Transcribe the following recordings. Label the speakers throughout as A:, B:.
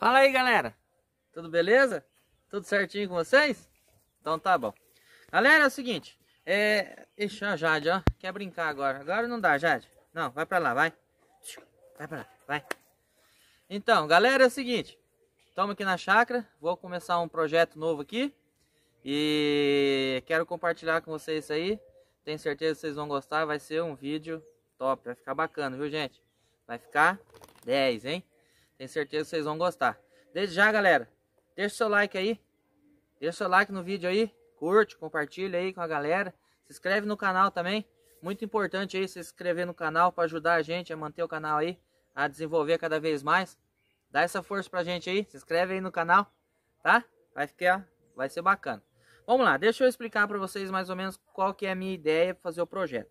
A: Fala aí, galera. Tudo beleza? Tudo certinho com vocês? Então tá bom. Galera, é o seguinte. É... Ixi, Jade, ó. Quer brincar agora. Agora não dá, Jade. Não, vai pra lá, vai. Vai pra lá, vai. Então, galera, é o seguinte. Estamos aqui na chácara. Vou começar um projeto novo aqui. E quero compartilhar com vocês isso aí. Tenho certeza que vocês vão gostar. Vai ser um vídeo top. Vai ficar bacana, viu, gente? Vai ficar 10, hein? Tenho certeza que vocês vão gostar. Desde já, galera, deixa o seu like aí. Deixa o seu like no vídeo aí. Curte, compartilha aí com a galera. Se inscreve no canal também. Muito importante aí se inscrever no canal para ajudar a gente a manter o canal aí a desenvolver cada vez mais. Dá essa força pra gente aí, se inscreve aí no canal, tá? Vai ficar, vai ser bacana. Vamos lá, deixa eu explicar para vocês mais ou menos qual que é a minha ideia para fazer o projeto.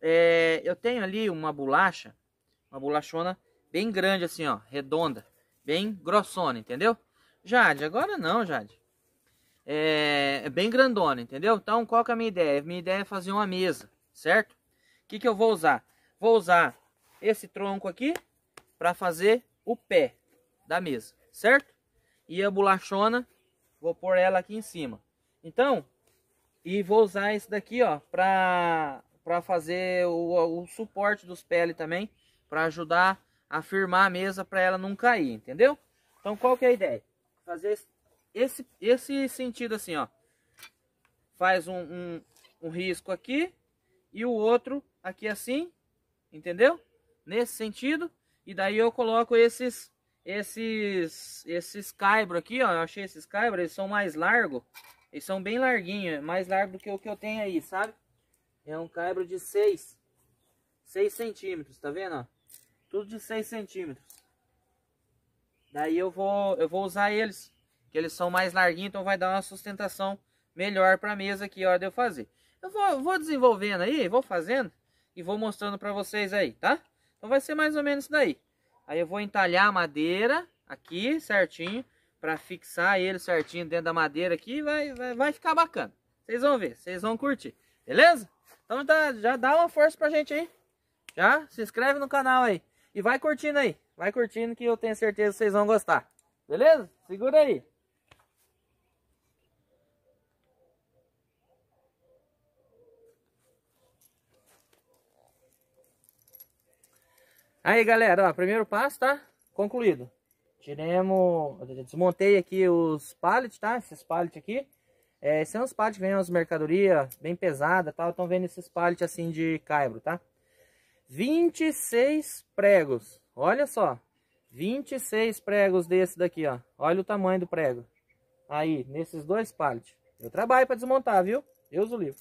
A: É, eu tenho ali uma bolacha, uma bolachona Bem grande assim, ó, redonda, bem grossona, entendeu? Jade, agora não, Jade. É, é bem grandona, entendeu? Então, qual que é a minha ideia? Minha ideia é fazer uma mesa, certo? O que, que eu vou usar? Vou usar esse tronco aqui para fazer o pé da mesa, certo? E a bolachona, vou pôr ela aqui em cima. Então, e vou usar esse daqui, ó, para pra fazer o, o suporte dos pele também, para ajudar afirmar a mesa para ela não cair, entendeu? Então qual que é a ideia? Fazer esse, esse sentido assim, ó. Faz um, um, um risco aqui e o outro aqui assim, entendeu? Nesse sentido. E daí eu coloco esses esses esses caibro aqui, ó. Eu achei esses caibro, eles são mais largos. Eles são bem larguinhos, é mais largo do que o que eu tenho aí, sabe? É um caibro de 6 6 centímetros, tá vendo? Ó? Tudo de 6 centímetros. Daí eu vou, eu vou usar eles. Que eles são mais larguinhos, então vai dar uma sustentação melhor para a mesa aqui, hora de eu fazer. Eu vou, vou desenvolvendo aí, vou fazendo e vou mostrando para vocês aí, tá? Então vai ser mais ou menos isso daí. Aí eu vou entalhar a madeira aqui certinho para fixar ele certinho dentro da madeira aqui, vai, vai, vai ficar bacana. Vocês vão ver, vocês vão curtir, beleza? Então tá, já dá uma força a gente aí. Já se inscreve no canal aí. E vai curtindo aí. Vai curtindo que eu tenho certeza que vocês vão gostar. Beleza? Segura aí. Aí, galera, ó, primeiro passo, tá? Concluído. Tiremos, desmontei aqui os pallets, tá? Esses pallets aqui. É, são os pallets que vem as mercadorias bem pesada, tá? Estão vendo esses pallets assim de caibro, tá? 26 pregos. Olha só. 26 pregos desse daqui, ó. Olha o tamanho do prego. Aí, nesses dois pallets. Eu trabalho para desmontar, viu? uso o livro.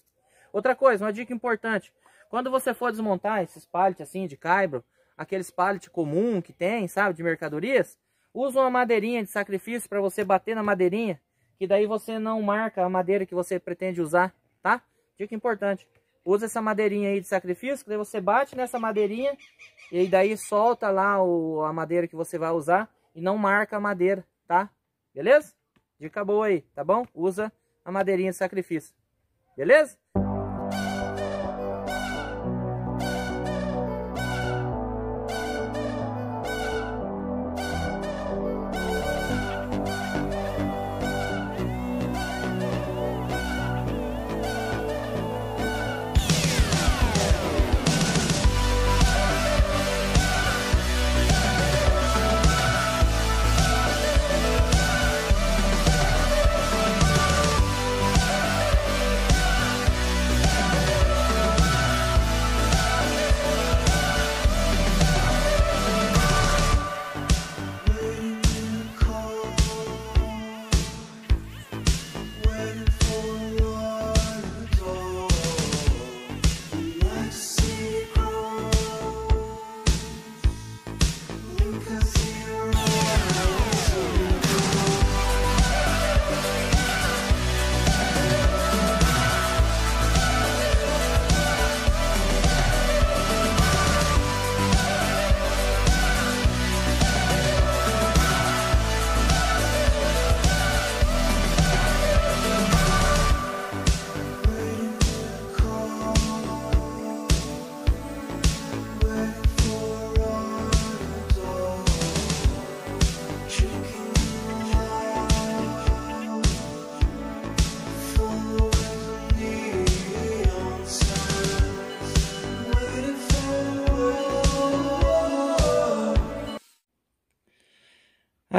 A: Outra coisa, uma dica importante. Quando você for desmontar esses pallets assim de caibro, aqueles pallets comum que tem, sabe, de mercadorias, usa uma madeirinha de sacrifício para você bater na madeirinha, que daí você não marca a madeira que você pretende usar, tá? Dica importante usa essa madeirinha aí de sacrifício, que daí você bate nessa madeirinha e daí solta lá o, a madeira que você vai usar e não marca a madeira, tá? Beleza? Dica boa aí, tá bom? Usa a madeirinha de sacrifício. Beleza?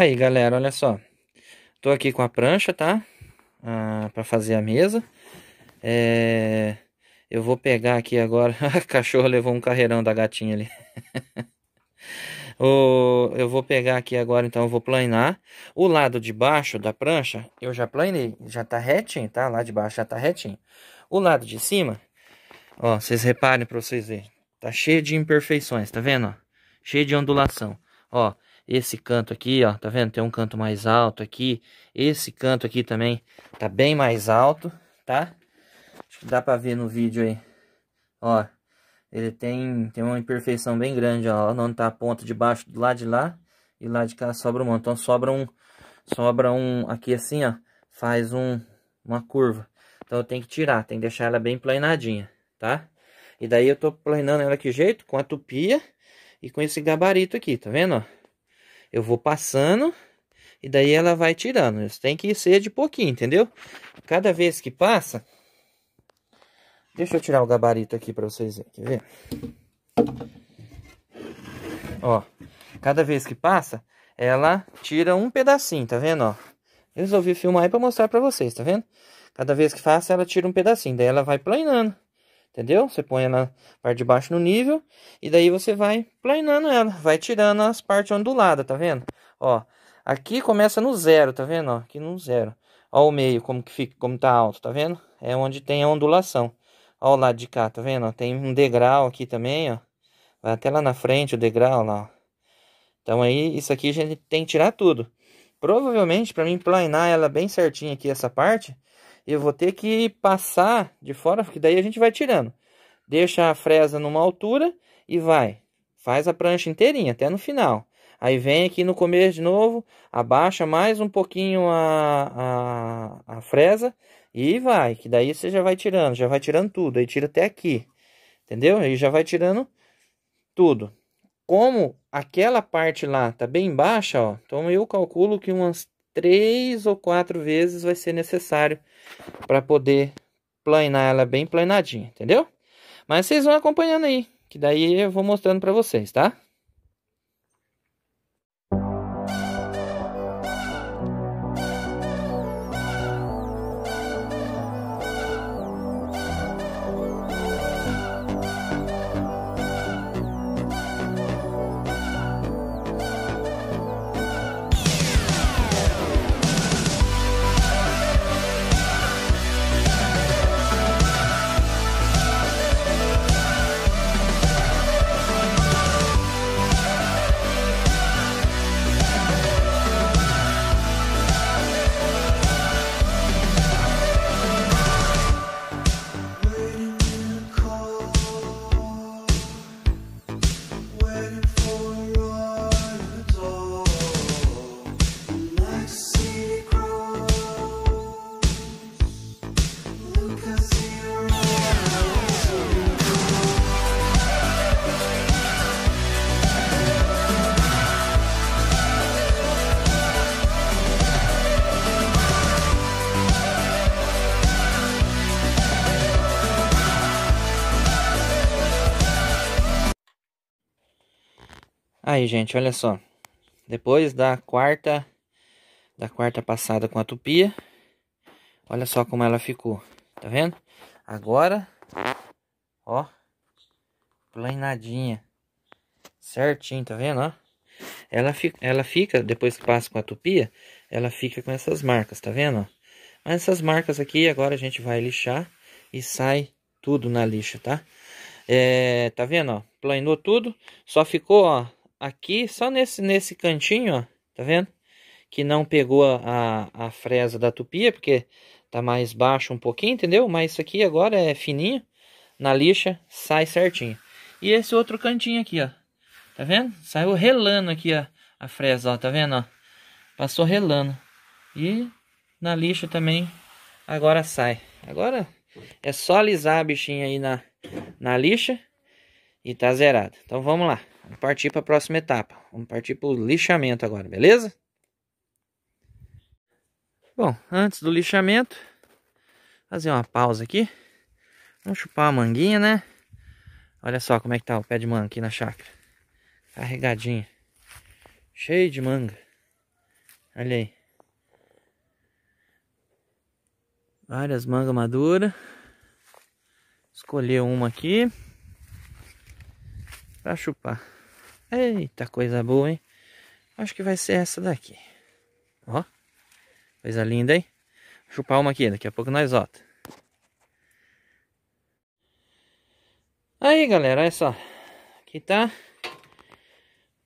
A: Aí, galera, olha só. Tô aqui com a prancha, tá? Ah, pra fazer a mesa. É... Eu vou pegar aqui agora... a cachorra levou um carreirão da gatinha ali. o... Eu vou pegar aqui agora, então, eu vou planejar O lado de baixo da prancha, eu já planei. Já tá retinho, tá? Lá de baixo já tá retinho. O lado de cima... Ó, vocês reparem pra vocês verem. Tá cheio de imperfeições, tá vendo? Ó? Cheio de ondulação. Ó, esse canto aqui, ó, tá vendo? Tem um canto mais alto aqui. Esse canto aqui também tá bem mais alto, tá? Acho que dá pra ver no vídeo aí. Ó, ele tem, tem uma imperfeição bem grande, ó. Não tá a ponta de baixo do lado de lá e lá de cá sobra um. Então sobra um, sobra um aqui assim, ó. Faz um, uma curva. Então eu tenho que tirar, tem que deixar ela bem planadinha, tá? E daí eu tô planeando ela que jeito? Com a tupia e com esse gabarito aqui, tá vendo? eu vou passando e daí ela vai tirando. Isso tem que ser de pouquinho, entendeu? Cada vez que passa... Deixa eu tirar o gabarito aqui para vocês verem, quer ver? Ó, cada vez que passa, ela tira um pedacinho, tá vendo, ó? Resolvi filmar aí para mostrar para vocês, tá vendo? Cada vez que passa, ela tira um pedacinho, daí ela vai planeando. Entendeu? Você põe na parte de baixo no nível e daí você vai planeando ela, vai tirando as partes onduladas, tá vendo? Ó, aqui começa no zero, tá vendo? Ó, aqui no zero. Ó o meio, como que fica, como tá alto, tá vendo? É onde tem a ondulação. Ó o lado de cá, tá vendo? Ó, tem um degrau aqui também, ó. Vai até lá na frente o degrau lá, ó. Então aí, isso aqui a gente tem que tirar tudo. Provavelmente, para mim planear ela bem certinha aqui, essa parte, eu vou ter que passar de fora, porque daí a gente vai tirando. Deixa a fresa numa altura e vai. Faz a prancha inteirinha até no final. Aí vem aqui no começo de novo, abaixa mais um pouquinho a, a, a fresa e vai. Que daí você já vai tirando, já vai tirando tudo. Aí tira até aqui, entendeu? Aí já vai tirando tudo. Como aquela parte lá tá bem baixa, ó, então eu calculo que umas três ou quatro vezes vai ser necessário para poder planar ela bem planadinha, entendeu? Mas vocês vão acompanhando aí, que daí eu vou mostrando para vocês, tá? Aí, gente, olha só. Depois da quarta da quarta passada com a tupia, olha só como ela ficou. Tá vendo? Agora, ó, planadinha. Certinho, tá vendo, ó? Ela fica, ela fica depois que passa com a tupia, ela fica com essas marcas, tá vendo? Mas essas marcas aqui, agora a gente vai lixar e sai tudo na lixa, tá? É, tá vendo, ó? Planou tudo, só ficou, ó, aqui, só nesse, nesse cantinho, ó, tá vendo? Que não pegou a, a, a fresa da tupia, porque tá mais baixo um pouquinho, entendeu? Mas isso aqui agora é fininho, na lixa sai certinho. E esse outro cantinho aqui, ó, tá vendo? Saiu relando aqui ó, a fresa, ó, tá vendo? Ó? Passou relando. E na lixa também agora sai. Agora é só alisar a bichinha aí na, na lixa e tá zerado. Então vamos lá. Vamos partir para a próxima etapa. Vamos partir para o lixamento agora, beleza? Bom, antes do lixamento, fazer uma pausa aqui. Vamos chupar a manguinha, né? Olha só como é que tá o pé de manga aqui na chácara. Carregadinho. Cheio de manga. Olha aí. Várias mangas maduras. Escolher uma aqui. Pra chupar. Eita, coisa boa, hein? Acho que vai ser essa daqui. Ó. Coisa linda, hein? Vou chupar uma aqui, daqui a pouco nós volta. Aí, galera, olha só. Aqui tá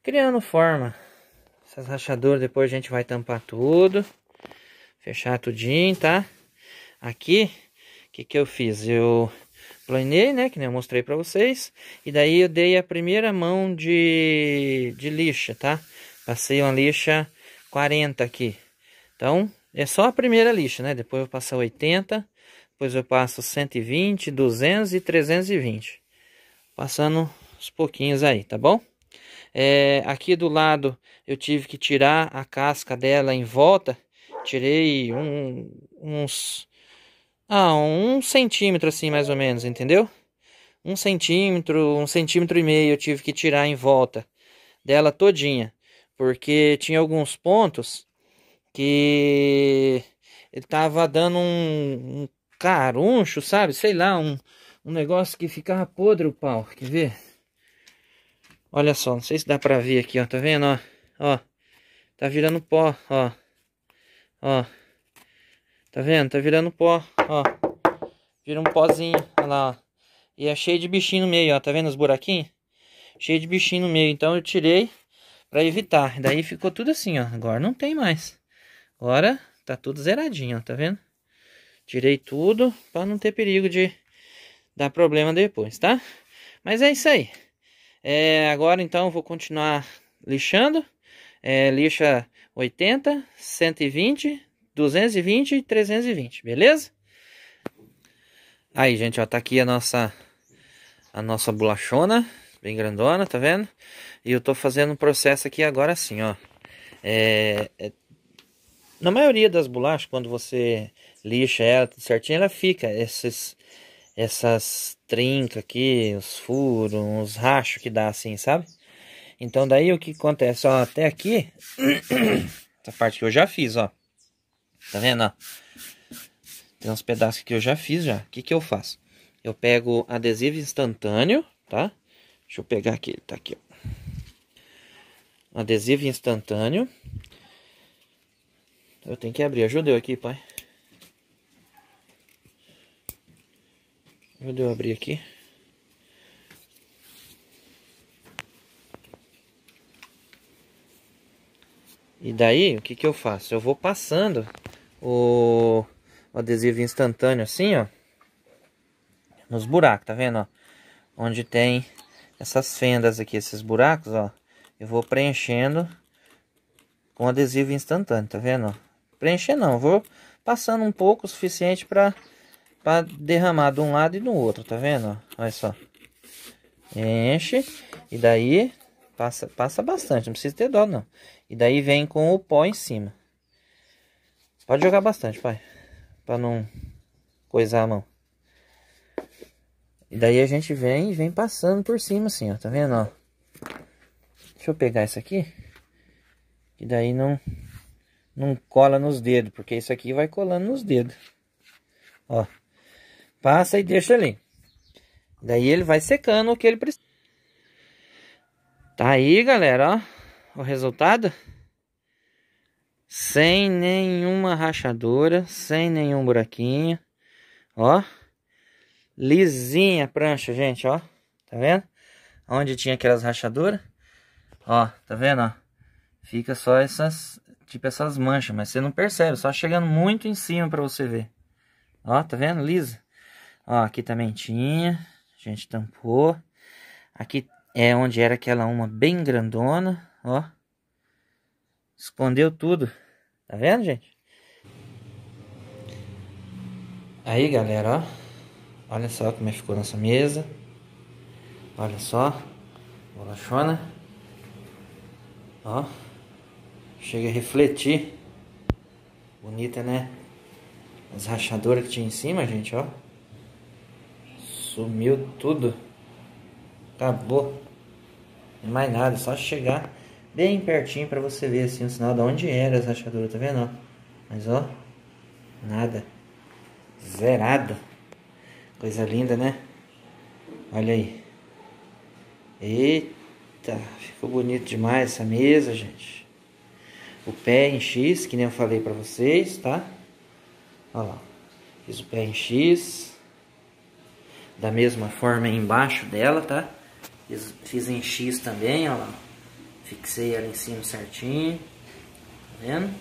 A: criando forma. Essas rachaduras depois a gente vai tampar tudo. Fechar tudinho, tá? Aqui, o que que eu fiz? Eu planei, né, que nem eu mostrei para vocês, e daí eu dei a primeira mão de, de lixa, tá? Passei uma lixa 40 aqui. Então, é só a primeira lixa, né? Depois eu passo 80, depois eu passo 120, 200 e 320. Passando uns pouquinhos aí, tá bom? É, aqui do lado eu tive que tirar a casca dela em volta. Tirei um, uns ah, um centímetro assim, mais ou menos, entendeu? Um centímetro, um centímetro e meio eu tive que tirar em volta dela todinha. Porque tinha alguns pontos que ele tava dando um, um caruncho, sabe? Sei lá, um, um negócio que ficava podre o pau. Quer ver? Olha só, não sei se dá pra ver aqui, ó. Tá vendo, ó? Ó, tá virando pó, ó. Ó. Tá vendo? Tá virando pó, ó. Vira um pozinho, olha lá, ó. E é cheio de bichinho no meio, ó. Tá vendo os buraquinhos? Cheio de bichinho no meio. Então eu tirei pra evitar. Daí ficou tudo assim, ó. Agora não tem mais. Agora tá tudo zeradinho, ó. Tá vendo? Tirei tudo pra não ter perigo de dar problema depois, tá? Mas é isso aí. É, agora então eu vou continuar lixando. É, lixa 80, 120, 220 e 320, beleza? Aí, gente, ó, tá aqui a nossa a nossa bolachona, bem grandona, tá vendo? E eu tô fazendo um processo aqui agora assim, ó. É, é, na maioria das bolachas, quando você lixa ela certinho, ela fica esses essas trincas aqui, os furos, os rachos que dá assim, sabe? Então daí o que acontece, ó, até aqui, essa parte que eu já fiz, ó. Tá vendo? Ó? Tem uns pedaços que eu já fiz já. O que, que eu faço? Eu pego adesivo instantâneo, tá? Deixa eu pegar aqui, ele tá aqui, ó. Adesivo instantâneo. Eu tenho que abrir. ajudeu aqui, pai. Ajuda eu abrir aqui. E daí, o que que eu faço? Eu vou passando o, o adesivo instantâneo assim, ó. Nos buracos, tá vendo, ó? Onde tem essas fendas aqui, esses buracos, ó. Eu vou preenchendo com adesivo instantâneo, tá vendo? Preencher não, vou passando um pouco o suficiente para para derramar de um lado e do outro, tá vendo? Olha só. Enche e daí passa passa bastante, não precisa ter dó não. E daí vem com o pó em cima. Pode jogar bastante, pai. Pra não coisar a mão. E daí a gente vem e vem passando por cima assim, ó. Tá vendo, ó? Deixa eu pegar isso aqui. Que daí não, não cola nos dedos. Porque isso aqui vai colando nos dedos. Ó. Passa e deixa ali. Daí ele vai secando o que ele precisa. Tá aí, galera, ó. O resultado sem nenhuma rachadura, sem nenhum buraquinho, ó, lisinha a prancha, gente, ó, tá vendo? Onde tinha aquelas rachaduras, ó, tá vendo, ó, fica só essas, tipo essas manchas, mas você não percebe, só chegando muito em cima pra você ver, ó, tá vendo, lisa? Ó, aqui também tinha, a gente tampou, aqui é onde era aquela uma bem grandona, ó, escondeu tudo. Tá vendo, gente?
B: Aí, galera,
A: ó. Olha só como é que ficou nossa mesa. Olha só. Bolachona. Ó. Chega a refletir. Bonita, né? As rachaduras que tinha em cima, gente, ó. Sumiu tudo. Acabou. Não mais nada, só chegar bem pertinho para você ver assim o sinal de onde era as rachaduras, tá vendo? Ó? Mas ó, nada. Zerado. Coisa linda, né? Olha aí. Eita, ficou bonito demais essa mesa, gente. O pé em X, que nem eu falei para vocês, tá? Olha lá. Fiz o pé em X. Da mesma forma embaixo dela, tá? Fiz, fiz em X também, olha lá. Fixei ela em cima certinho. Tá vendo?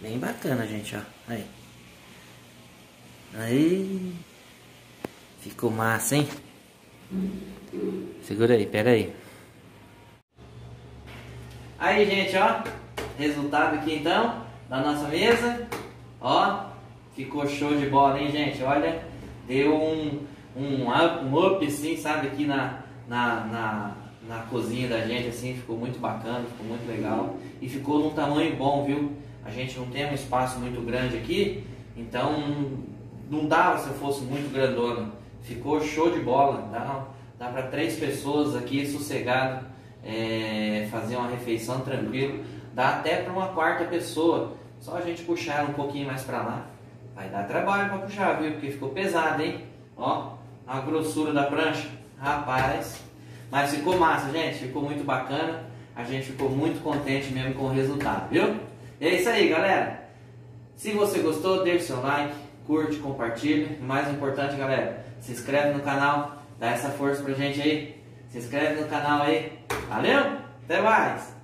A: Bem bacana, gente, ó. Aí. Aí. Ficou massa, hein? Segura aí, pera aí. Aí, gente, ó. Resultado aqui, então, da nossa mesa. Ó. Ficou show de bola, hein, gente? Olha. Deu um, um, up, um up, assim, sabe? Aqui na... na, na na cozinha da gente, assim, ficou muito bacana, ficou muito legal. E ficou num tamanho bom, viu? A gente não tem um espaço muito grande aqui, então não dava se eu fosse muito grandona. Ficou show de bola, dá, dá para três pessoas aqui sossegado, é, fazer uma refeição tranquilo. Dá até para uma quarta pessoa, só a gente puxar um pouquinho mais para lá. Vai dar trabalho para puxar, viu? Porque ficou pesado, hein? Ó, a grossura da prancha, rapaz. Mas ficou massa, gente. Ficou muito bacana. A gente ficou muito contente mesmo com o resultado, viu? É isso aí, galera. Se você gostou, deixe seu like, curte, compartilhe. Mais importante, galera, se inscreve no canal, dá essa força pra gente aí. Se inscreve no canal aí. Valeu? Até mais!